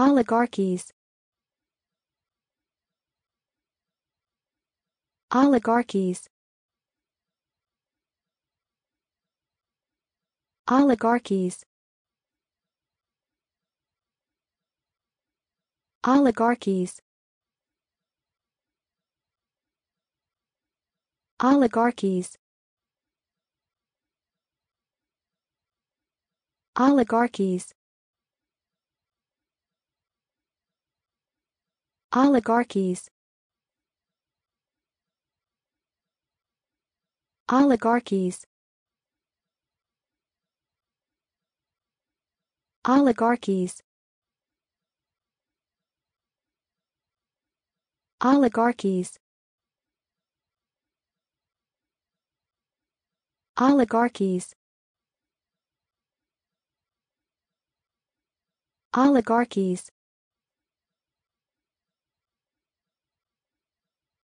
Oligarchies Oligarchies Oligarchies Oligarchies Oligarchies Oligarchies Oligarchies Oligarchies Oligarchies Oligarchies Oligarchies Oligarchies